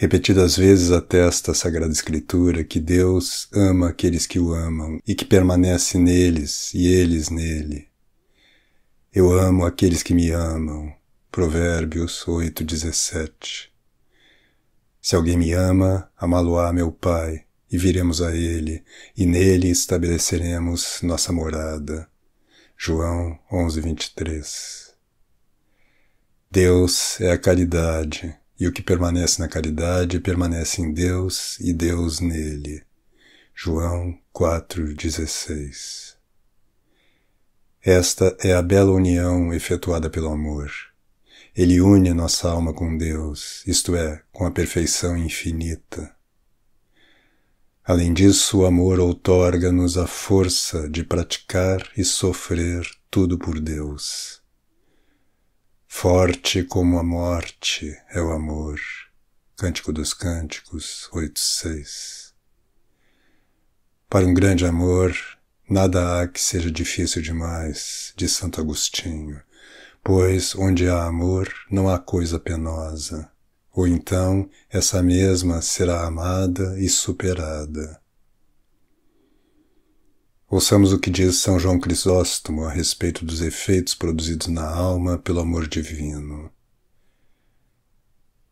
Repetidas vezes atesta a Sagrada Escritura que Deus ama aqueles que o amam e que permanece neles e eles nele. Eu amo aqueles que me amam. Provérbios 17. Se alguém me ama, amá-lo-á meu Pai, e viremos a ele, e nele estabeleceremos nossa morada. João 11:23. Deus é a caridade. E o que permanece na caridade permanece em Deus e Deus nele. João 4,16 Esta é a bela união efetuada pelo amor. Ele une nossa alma com Deus, isto é, com a perfeição infinita. Além disso, o amor outorga-nos a força de praticar e sofrer tudo por Deus. Forte como a morte é o amor. Cântico dos Cânticos 8.6 Para um grande amor, nada há que seja difícil demais, de Santo Agostinho, pois onde há amor não há coisa penosa, ou então essa mesma será amada e superada. Ouçamos o que diz São João Crisóstomo a respeito dos efeitos produzidos na alma pelo amor divino.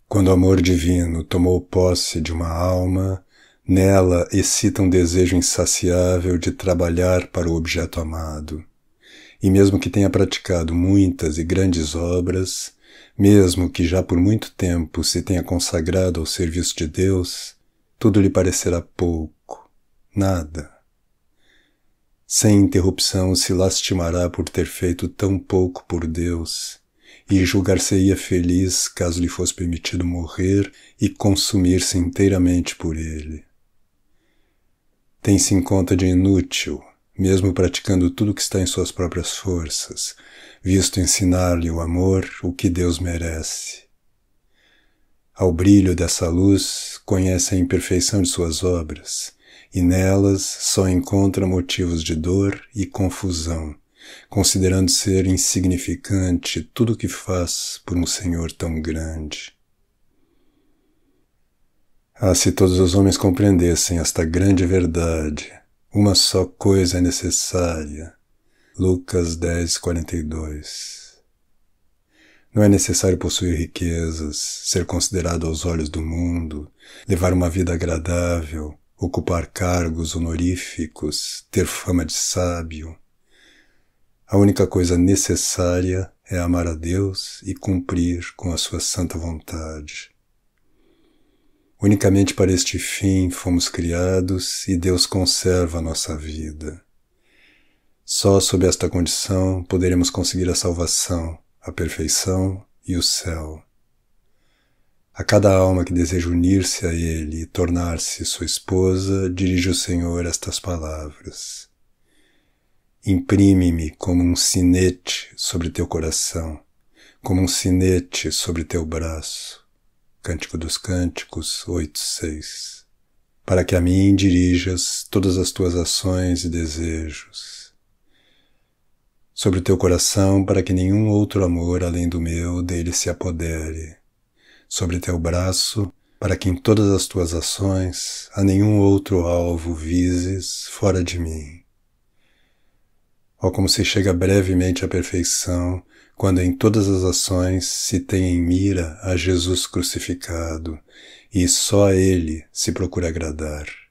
Quando o amor divino tomou posse de uma alma, nela excita um desejo insaciável de trabalhar para o objeto amado. E mesmo que tenha praticado muitas e grandes obras, mesmo que já por muito tempo se tenha consagrado ao serviço de Deus, tudo lhe parecerá pouco, nada sem interrupção se lastimará por ter feito tão pouco por Deus, e julgar-se-ia feliz caso lhe fosse permitido morrer e consumir-se inteiramente por ele. Tem-se em conta de inútil, mesmo praticando tudo o que está em suas próprias forças, visto ensinar-lhe o amor, o que Deus merece. Ao brilho dessa luz, conhece a imperfeição de suas obras, e nelas só encontra motivos de dor e confusão, considerando ser insignificante tudo o que faz por um Senhor tão grande. Ah, se todos os homens compreendessem esta grande verdade, uma só coisa é necessária. Lucas 10, 42. Não é necessário possuir riquezas, ser considerado aos olhos do mundo, levar uma vida agradável, ocupar cargos honoríficos, ter fama de sábio. A única coisa necessária é amar a Deus e cumprir com a sua santa vontade. Unicamente para este fim fomos criados e Deus conserva a nossa vida. Só sob esta condição poderemos conseguir a salvação, a perfeição e o céu. A cada alma que deseja unir-se a Ele e tornar-se sua esposa, dirige o Senhor estas palavras. Imprime-me como um sinete sobre teu coração, como um sinete sobre teu braço. Cântico dos Cânticos 8.6 Para que a mim dirijas todas as tuas ações e desejos. Sobre teu coração, para que nenhum outro amor além do meu dele se apodere sobre teu braço, para que em todas as tuas ações a nenhum outro alvo vises fora de mim. Ó oh, como se chega brevemente à perfeição, quando em todas as ações se tem em mira a Jesus crucificado, e só a Ele se procura agradar.